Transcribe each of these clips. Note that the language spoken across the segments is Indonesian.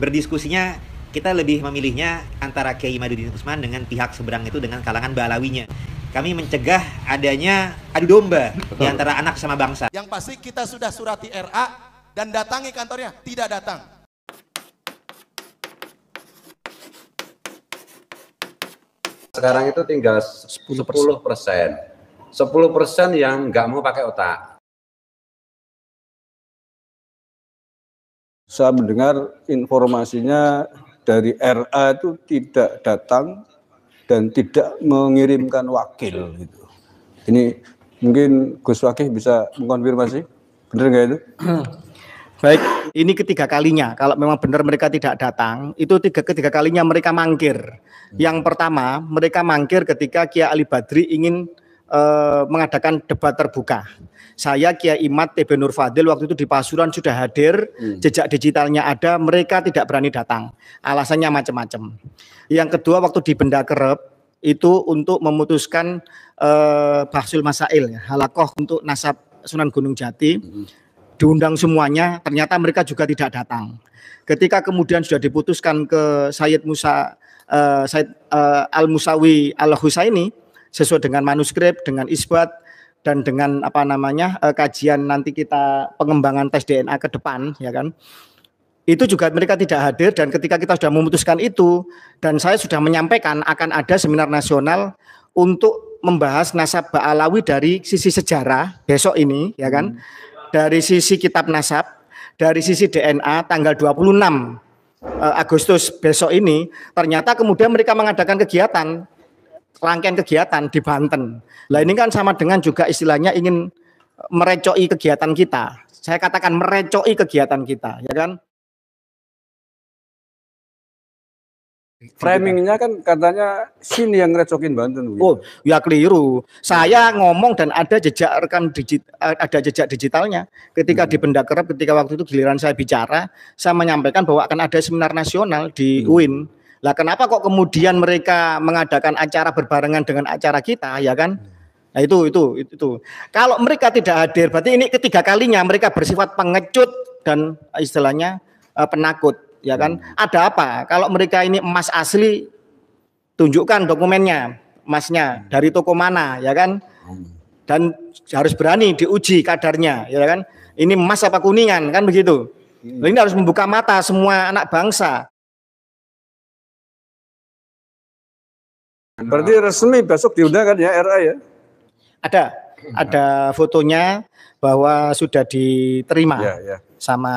berdiskusinya kita lebih memilihnya antara Kiai Madudin Usman dengan pihak seberang itu dengan kalangan Balawinya. Kami mencegah adanya adu domba di antara anak sama bangsa. Yang pasti kita sudah surati RA dan datangi kantornya, tidak datang. Sekarang itu tinggal 10 persen. 10 persen yang nggak mau pakai otak. saya mendengar informasinya dari RA itu tidak datang dan tidak mengirimkan wakil gitu. Ini mungkin Gus Wakih bisa mengkonfirmasi, benar nggak itu? Baik, ini ketiga kalinya. Kalau memang benar mereka tidak datang, itu tiga ketiga kalinya mereka mangkir. Yang pertama, mereka mangkir ketika Kia Ali Badri ingin Eh, mengadakan debat terbuka. Saya Kiai Imat TB Nur Fadil waktu itu di Pasuruan sudah hadir, hmm. jejak digitalnya ada, mereka tidak berani datang. Alasannya macam-macam. Yang kedua waktu di Benda Kerep itu untuk memutuskan eh, Bahsul Masail, halakoh untuk nasab Sunan Gunung Jati. Hmm. Diundang semuanya, ternyata mereka juga tidak datang. Ketika kemudian sudah diputuskan ke Sayyid Musa uh, Said uh, eh, Al Musawi Al Husaini sesuai dengan manuskrip, dengan isbat dan dengan apa namanya uh, kajian nanti kita pengembangan tes DNA ke depan ya kan itu juga mereka tidak hadir dan ketika kita sudah memutuskan itu dan saya sudah menyampaikan akan ada seminar nasional untuk membahas nasab Ba'alawi dari sisi sejarah besok ini ya kan hmm. dari sisi kitab nasab dari sisi DNA tanggal 26 eh, Agustus besok ini ternyata kemudian mereka mengadakan kegiatan rangkaian kegiatan di Banten. Lah ini kan sama dengan juga istilahnya ingin merecoi kegiatan kita. Saya katakan merecoi kegiatan kita, ya kan? Framingnya kan katanya sini yang ngerecokin Banten. Gitu. Oh, ya keliru. Saya ngomong dan ada jejak rekam digit, ada jejak digitalnya. Ketika hmm. di Kerap, ketika waktu itu giliran saya bicara, saya menyampaikan bahwa akan ada seminar nasional di hmm. UIN lah kenapa kok kemudian mereka mengadakan acara berbarengan dengan acara kita ya kan? Nah itu itu itu. itu. Kalau mereka tidak hadir berarti ini ketiga kalinya mereka bersifat pengecut dan eh, istilahnya uh, penakut ya kan? Hmm. Ada apa? Kalau mereka ini emas asli tunjukkan dokumennya emasnya dari toko mana ya kan? Dan harus berani diuji kadarnya ya kan? Ini emas apa kuningan kan begitu. Nah, ini harus membuka mata semua anak bangsa Berarti nah. resmi besok diundang kan ya RA ya? Ada, ada fotonya bahwa sudah diterima ya, ya. sama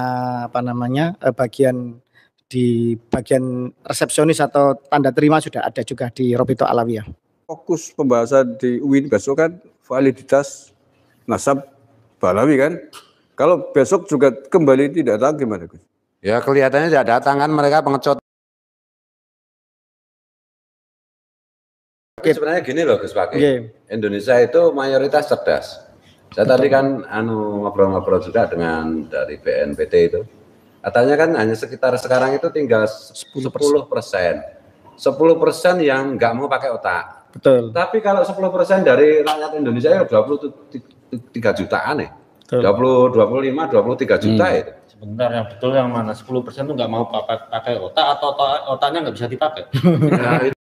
apa namanya eh, bagian di bagian resepsionis atau tanda terima sudah ada juga di Robito Alawi ya Fokus pembahasan di UIN besok kan validitas nasab Balawi kan? Kalau besok juga kembali tidak datang gimana Ya kelihatannya tidak datang kan mereka pengecut Tapi okay. sebenarnya gini loh Gus Pakai. Okay. Indonesia itu mayoritas cerdas. Saya Betul. tadi kan anu ngobrol-ngobrol juga dengan dari BNPT itu. Katanya kan hanya sekitar sekarang itu tinggal 10 persen. 10 persen yang nggak mau pakai otak. Betul. Tapi kalau 10 persen dari rakyat Indonesia ya 23 jutaan ya. lima, 20, 25, 23 juta hmm. Ya. itu Sebentar, yang betul yang mana 10% tuh nggak mau pakai, pakai otak atau otaknya nggak bisa dipakai nah, itu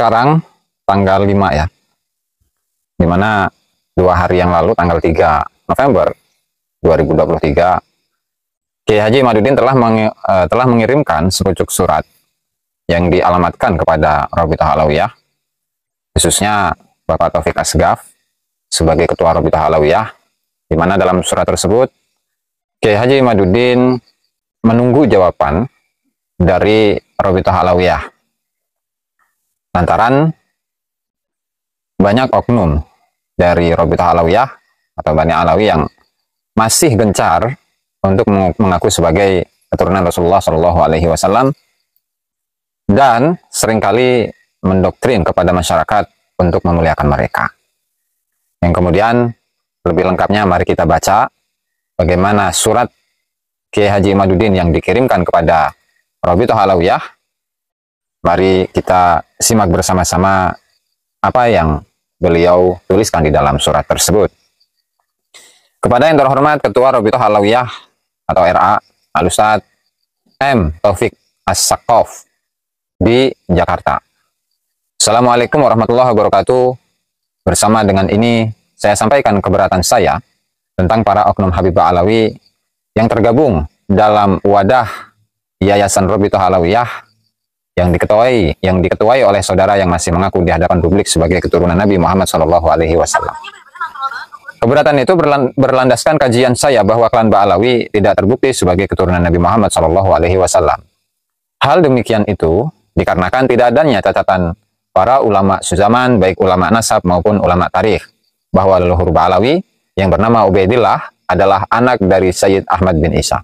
sekarang tanggal 5 ya. Dimana dua hari yang lalu tanggal 3 November 2023 Kiai Haji Madudin telah meng, uh, eh, telah mengirimkan sepucuk surat yang dialamatkan kepada Rabitah Halawiyah khususnya Bapak Taufik Asgaf sebagai Ketua Rabitah Halawiyah di mana dalam surat tersebut Kiai Haji Madudin menunggu jawaban dari Rabitah Halawiyah lantaran banyak oknum dari Robita Alawiyah atau Bani Alawi yang masih gencar untuk mengaku sebagai keturunan Rasulullah Shallallahu Alaihi Wasallam dan seringkali mendoktrin kepada masyarakat untuk memuliakan mereka. Yang kemudian lebih lengkapnya mari kita baca bagaimana surat Kiai Haji Imaduddin yang dikirimkan kepada Robito Alawiyah Mari kita simak bersama-sama apa yang beliau tuliskan di dalam surat tersebut. Kepada yang terhormat Ketua Robito Halawiyah atau RA Alusat M. Taufik as di Jakarta. Assalamualaikum warahmatullahi wabarakatuh. Bersama dengan ini, saya sampaikan keberatan saya tentang para oknum Habibah Alawi yang tergabung dalam wadah Yayasan Robito Halawiyah yang diketuai yang diketuai oleh saudara yang masih mengaku di hadapan publik sebagai keturunan Nabi Muhammad Shallallahu Alaihi Wasallam. Keberatan itu berlandaskan kajian saya bahwa klan Ba'alawi tidak terbukti sebagai keturunan Nabi Muhammad Shallallahu Alaihi Wasallam. Hal demikian itu dikarenakan tidak adanya catatan para ulama sezaman baik ulama nasab maupun ulama tarikh bahwa leluhur Ba'alawi yang bernama Ubaidillah adalah anak dari Sayyid Ahmad bin Isa.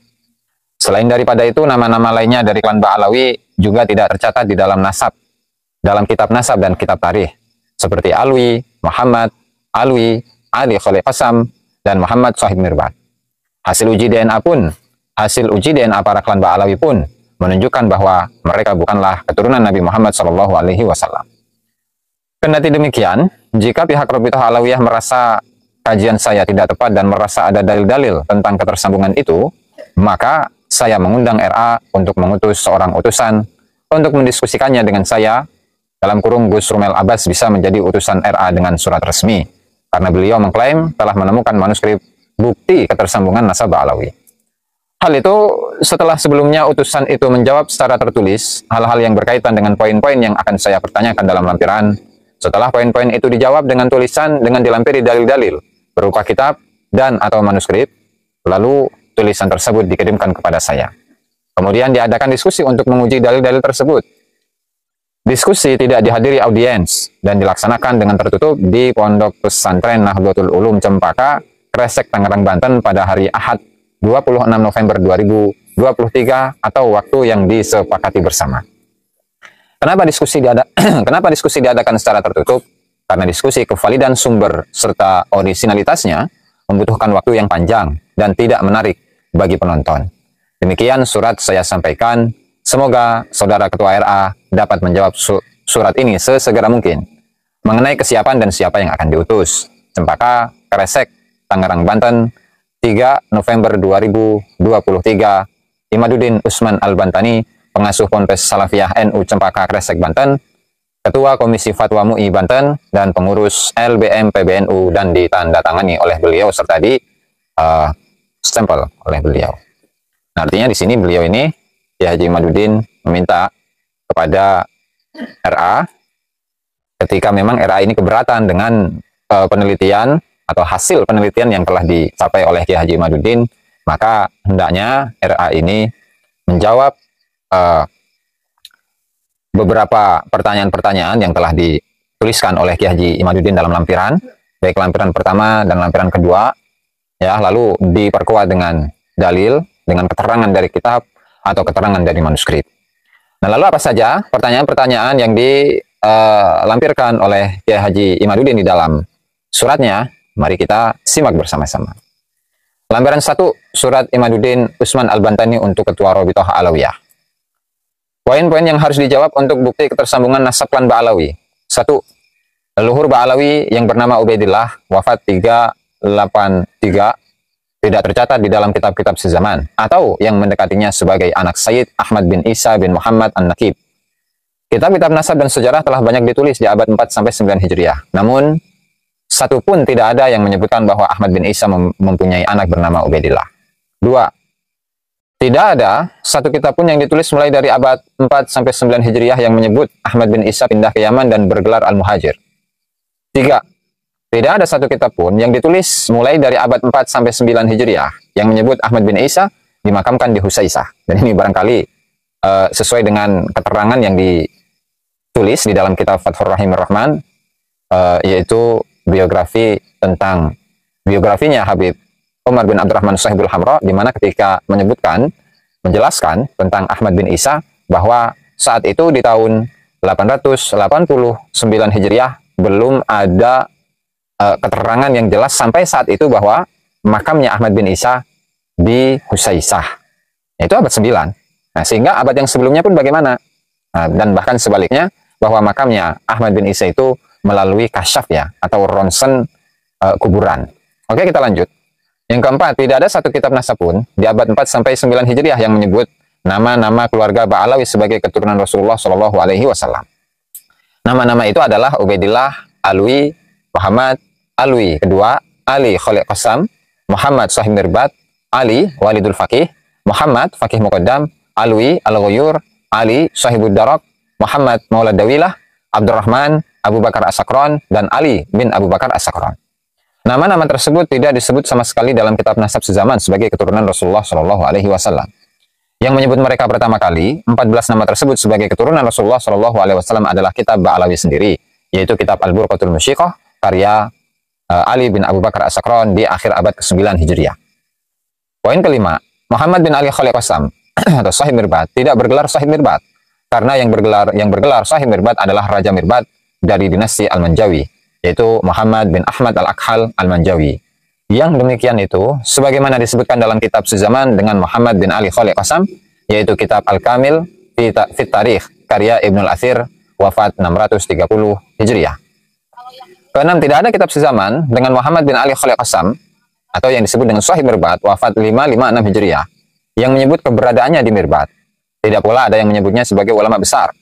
Selain daripada itu, nama-nama lainnya dari klan Ba'alawi juga tidak tercatat di dalam nasab, dalam kitab nasab dan kitab tarikh, seperti Alwi, Muhammad, Alwi, Ali Khalil Qasam, dan Muhammad Sahib Mirbat. Hasil uji DNA pun, hasil uji DNA para klan Ba'alawi pun menunjukkan bahwa mereka bukanlah keturunan Nabi Muhammad Shallallahu Alaihi Wasallam. Kendati demikian, jika pihak Robitah Alawiyah merasa kajian saya tidak tepat dan merasa ada dalil-dalil tentang ketersambungan itu, maka saya mengundang RA untuk mengutus seorang utusan untuk mendiskusikannya dengan saya. Dalam kurung Gus Rumel Abbas bisa menjadi utusan RA dengan surat resmi, karena beliau mengklaim telah menemukan manuskrip bukti ketersambungan nasabah Alawi. Hal itu setelah sebelumnya utusan itu menjawab secara tertulis hal-hal yang berkaitan dengan poin-poin yang akan saya pertanyakan dalam lampiran. Setelah poin-poin itu dijawab dengan tulisan dengan dilampiri dalil-dalil berupa kitab dan atau manuskrip, lalu tulisan tersebut dikirimkan kepada saya. Kemudian diadakan diskusi untuk menguji dalil-dalil tersebut. Diskusi tidak dihadiri audiens dan dilaksanakan dengan tertutup di Pondok Pesantren Nahdlatul Ulum Cempaka, Kresek, Tangerang, Banten pada hari Ahad 26 November 2023 atau waktu yang disepakati bersama. Kenapa diskusi diada kenapa diskusi diadakan secara tertutup? Karena diskusi kevalidan sumber serta orisinalitasnya membutuhkan waktu yang panjang dan tidak menarik bagi penonton. Demikian surat saya sampaikan. Semoga saudara ketua RA dapat menjawab su surat ini sesegera mungkin. Mengenai kesiapan dan siapa yang akan diutus. Cempaka, Kresek, Tangerang, Banten, 3 November 2023. Imaduddin Usman Al-Bantani, pengasuh Ponpes Salafiyah NU Cempaka, Kresek, Banten, Ketua Komisi Fatwa MUI Banten dan pengurus LBM PBNU dan ditandatangani oleh beliau serta di uh, stempel oleh beliau. Nah, artinya di sini beliau ini Kiai Haji Madudin meminta kepada RA ketika memang RA ini keberatan dengan uh, penelitian atau hasil penelitian yang telah dicapai oleh Kiai Haji Madudin, maka hendaknya RA ini menjawab uh, beberapa pertanyaan-pertanyaan yang telah dituliskan oleh Kiai Haji Imaduddin dalam lampiran, baik lampiran pertama dan lampiran kedua ya lalu diperkuat dengan dalil dengan keterangan dari kitab atau keterangan dari manuskrip. Nah, lalu apa saja pertanyaan-pertanyaan yang dilampirkan eh, oleh Kiai Haji Imaduddin di dalam suratnya? Mari kita simak bersama-sama. Lampiran satu surat Imaduddin Usman Al-Bantani untuk Ketua Robitoh Alawiyah. Poin-poin yang harus dijawab untuk bukti ketersambungan nasab klan Ba'alawi. satu, Leluhur Ba'alawi yang bernama Ubaidillah wafat 3 83 tidak tercatat di dalam kitab-kitab sezaman atau yang mendekatinya sebagai anak Said Ahmad bin Isa bin Muhammad An-Nakib. Kitab-kitab nasab dan sejarah telah banyak ditulis di abad 4 sampai 9 Hijriah. Namun satu pun tidak ada yang menyebutkan bahwa Ahmad bin Isa mempunyai anak bernama Ubaidillah. Dua, tidak ada satu kitab pun yang ditulis mulai dari abad 4 sampai 9 Hijriah yang menyebut Ahmad bin Isa pindah ke Yaman dan bergelar Al-Muhajir. Tiga, tidak ada satu kitab pun yang ditulis mulai dari abad 4 sampai 9 Hijriah yang menyebut Ahmad bin Isa dimakamkan di Husaisah. Dan ini barangkali uh, sesuai dengan keterangan yang ditulis di dalam kitab Fathur Rahim Rahman uh, eh, yaitu biografi tentang biografinya Habib Umar bin Abdurrahman Sahibul Hamra di mana ketika menyebutkan menjelaskan tentang Ahmad bin Isa bahwa saat itu di tahun 889 Hijriah belum ada uh, keterangan yang jelas sampai saat itu bahwa makamnya Ahmad bin Isa di Husaisah. Itu abad 9. Nah, sehingga abad yang sebelumnya pun bagaimana? Nah, dan bahkan sebaliknya bahwa makamnya Ahmad bin Isa itu melalui kasyaf ya atau ronsen uh, kuburan. Oke, kita lanjut. Yang keempat, tidak ada satu kitab nasab pun di abad 4 sampai 9 Hijriah yang menyebut nama-nama keluarga Ba'alawi sebagai keturunan Rasulullah Shallallahu alaihi wasallam. Nama-nama itu adalah Ubaidillah, Alwi, Muhammad Alwi kedua Ali Khalid Qasam Muhammad Sahib Mirbat Ali Walidul Fakih Muhammad Fakih Muqaddam Alwi Al-Ghuyur Ali Sahibud Darak Muhammad Maulad Dawilah Abdurrahman Abu Bakar Asakron dan Ali bin Abu Bakar Asakron nama-nama tersebut tidak disebut sama sekali dalam kitab nasab sezaman sebagai keturunan Rasulullah Shallallahu Alaihi Wasallam yang menyebut mereka pertama kali, 14 nama tersebut sebagai keturunan Rasulullah Shallallahu Alaihi Wasallam adalah kitab Ba'alawi sendiri, yaitu kitab Al-Burqatul Mushikoh karya uh, eh, Ali bin Abu Bakar As-Sakron di akhir abad ke-9 Hijriah. Poin kelima, Muhammad bin Ali Khalil Qasam atau Sahih Mirbat tidak bergelar Sahih Mirbat karena yang bergelar yang bergelar Sahih Mirbat adalah Raja Mirbat dari dinasti Al-Manjawi yaitu Muhammad bin Ahmad Al-Akhal Al-Manjawi. Yang demikian itu sebagaimana disebutkan dalam kitab sezaman dengan Muhammad bin Ali Khalil Qasam yaitu kitab Al-Kamil Fit Tarikh karya Ibnul Athir wafat 630 Hijriah. Keenam, tidak ada kitab sezaman dengan Muhammad bin Ali Khalil Qasam atau yang disebut dengan Sahih Mirbat wafat 556 Hijriah yang menyebut keberadaannya di Mirbat. Tidak pula ada yang menyebutnya sebagai ulama besar.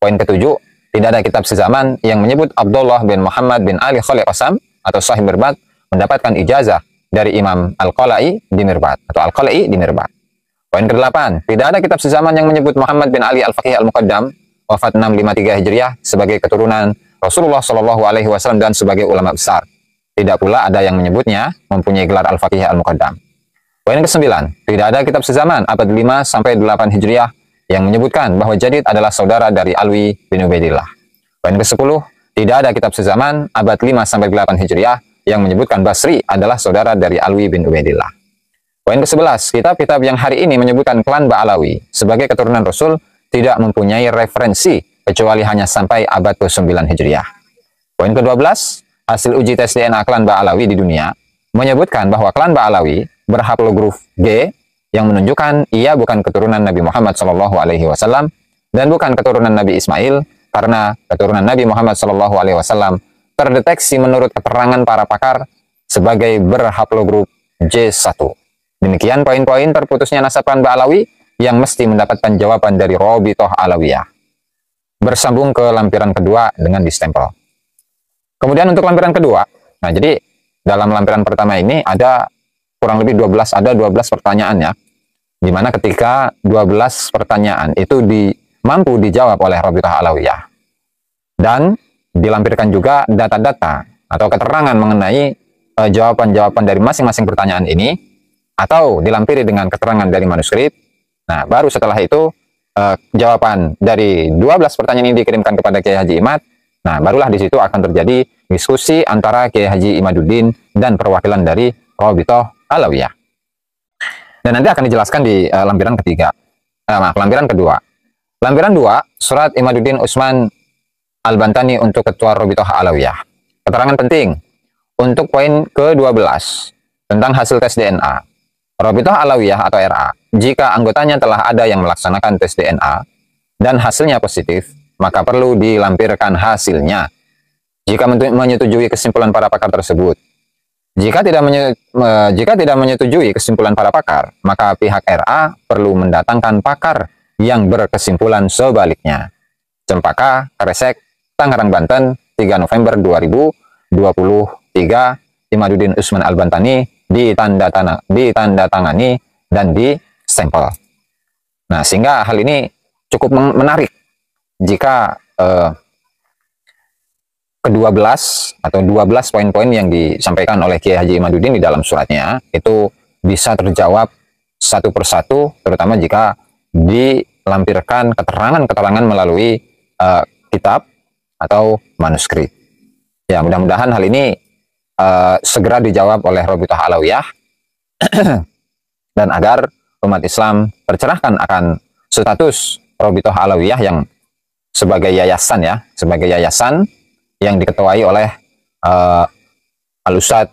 Poin ketujuh, tidak ada kitab sezaman yang menyebut Abdullah bin Muhammad bin Ali Khalil Qasam atau Sahih Mirbat mendapatkan ijazah dari Imam Al-Qala'i di Mirbat atau Al-Qala'i di Mirbat. Poin ke-8, tidak ada kitab sezaman yang menyebut Muhammad bin Ali Al-Faqih Al-Muqaddam wafat 653 Hijriah sebagai keturunan Rasulullah Shallallahu Alaihi Wasallam dan sebagai ulama besar. Tidak pula ada yang menyebutnya mempunyai gelar al fatihah al mukaddam Poin ke-9, tidak ada kitab sezaman abad 5 sampai 8 Hijriah yang menyebutkan bahwa Jadid adalah saudara dari Alwi bin Ubaidillah. Poin ke-10, tidak ada kitab sezaman abad 5 sampai 8 Hijriah yang menyebutkan Basri adalah saudara dari Alwi bin Ubaidillah. Poin ke-11, kitab-kitab yang hari ini menyebutkan klan Ba'alawi sebagai keturunan Rasul tidak mempunyai referensi kecuali hanya sampai abad ke-9 Hijriah. Poin ke-12, hasil uji tes DNA klan Ba'alawi di dunia menyebutkan bahwa klan Ba'alawi berhaplogruf G yang menunjukkan ia bukan keturunan Nabi Muhammad SAW dan bukan keturunan Nabi Ismail karena keturunan Nabi Muhammad SAW terdeteksi menurut keterangan para pakar sebagai berhaplogroup J1. Demikian poin-poin terputusnya nasab klan Ba'alawi yang mesti mendapatkan jawaban dari Robitoh Alawiyah bersambung ke lampiran kedua dengan distempel. Kemudian untuk lampiran kedua, nah jadi dalam lampiran pertama ini ada kurang lebih 12 ada 12 ya, Di mana ketika 12 pertanyaan itu di, mampu dijawab oleh Rabitah Alawiyah. Dan dilampirkan juga data-data atau keterangan mengenai eh, jawaban-jawaban e, jawaban -jawaban dari masing-masing pertanyaan ini atau dilampiri dengan keterangan dari manuskrip. Nah, baru setelah itu uh, jawaban dari 12 pertanyaan ini dikirimkan kepada Kiai Haji Imad, nah barulah di situ akan terjadi diskusi antara Kiai Haji Imaduddin dan perwakilan dari Robitoh Alawiyah. Dan nanti akan dijelaskan di uh, lampiran ketiga. Eh, maaf, lampiran kedua. Lampiran dua, surat Imaduddin Usman Al-Bantani untuk Ketua Robitoh Alawiyah. Keterangan penting untuk poin ke-12 tentang hasil tes DNA. Robitoh Alawiyah atau RA jika anggotanya telah ada yang melaksanakan tes DNA dan hasilnya positif, maka perlu dilampirkan hasilnya. Jika menyetujui kesimpulan para pakar tersebut, jika tidak jika tidak menyetujui kesimpulan para pakar, maka pihak RA perlu mendatangkan pakar yang berkesimpulan sebaliknya. Cempaka, Kresek, Tangerang, Banten, 3 November 2023, Imaduddin Usman Al-Bantani tangani dan di sampel. Nah, sehingga hal ini cukup menarik jika eh, kedua belas atau dua belas poin-poin yang disampaikan oleh Kiai Haji Imaduddin di dalam suratnya itu bisa terjawab satu persatu terutama jika dilampirkan keterangan-keterangan melalui eh, kitab atau manuskrip. Ya, mudah-mudahan hal ini uh, segera dijawab oleh Robitah Alawiyah dan agar umat Islam tercerahkan akan status Robitoh Alawiyah yang sebagai yayasan ya, sebagai yayasan yang diketuai oleh uh, eh, ustad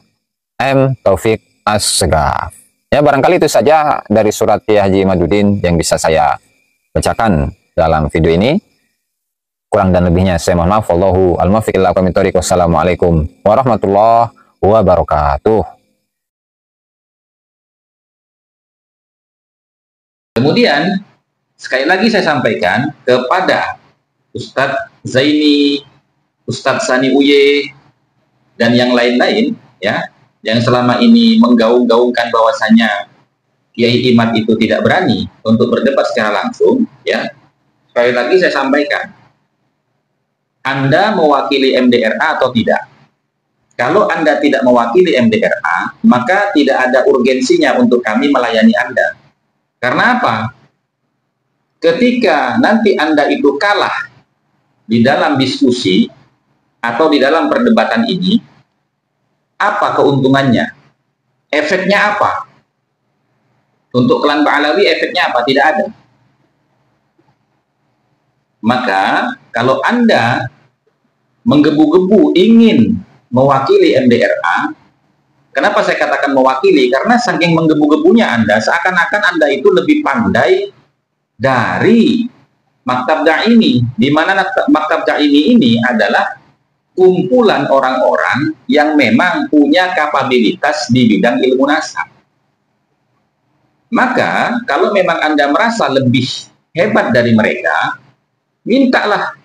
M. Taufik As-Segaf. Ya barangkali itu saja dari surat Kiai Haji Madudin yang bisa saya bacakan dalam video ini. Kurang dan lebihnya saya mohon maaf. Wallahu al-muwaffiq Wassalamualaikum warahmatullahi wabarakatuh. Kemudian sekali lagi saya sampaikan kepada Ustadz Zaini, Ustadz Sani Uye, dan yang lain-lain ya yang selama ini menggaung-gaungkan bahwasanya Kiai Imat itu tidak berani untuk berdebat secara langsung ya sekali lagi saya sampaikan Anda mewakili MDRA atau tidak kalau Anda tidak mewakili MDRA maka tidak ada urgensinya untuk kami melayani Anda karena apa? Ketika nanti Anda itu kalah di dalam diskusi atau di dalam perdebatan ini, apa keuntungannya? Efeknya apa? Untuk klan Ba'alawi efeknya apa? Tidak ada. Maka kalau Anda menggebu-gebu ingin mewakili MDRA, Kenapa saya katakan mewakili? Karena saking menggebu-gebunya Anda, seakan-akan Anda itu lebih pandai dari maktab ini. Di mana maktab ini ini adalah kumpulan orang-orang yang memang punya kapabilitas di bidang ilmu nasab. Maka, kalau memang Anda merasa lebih hebat dari mereka, mintalah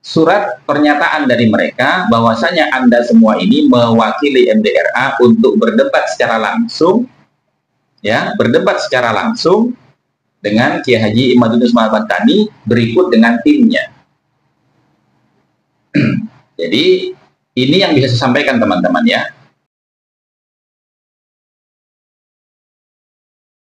surat pernyataan dari mereka bahwasanya Anda semua ini mewakili MDRA untuk berdebat secara langsung ya, berdebat secara langsung dengan Kiai Haji Imaduddin Ismail berikut dengan timnya. Jadi ini yang bisa saya sampaikan teman-teman ya.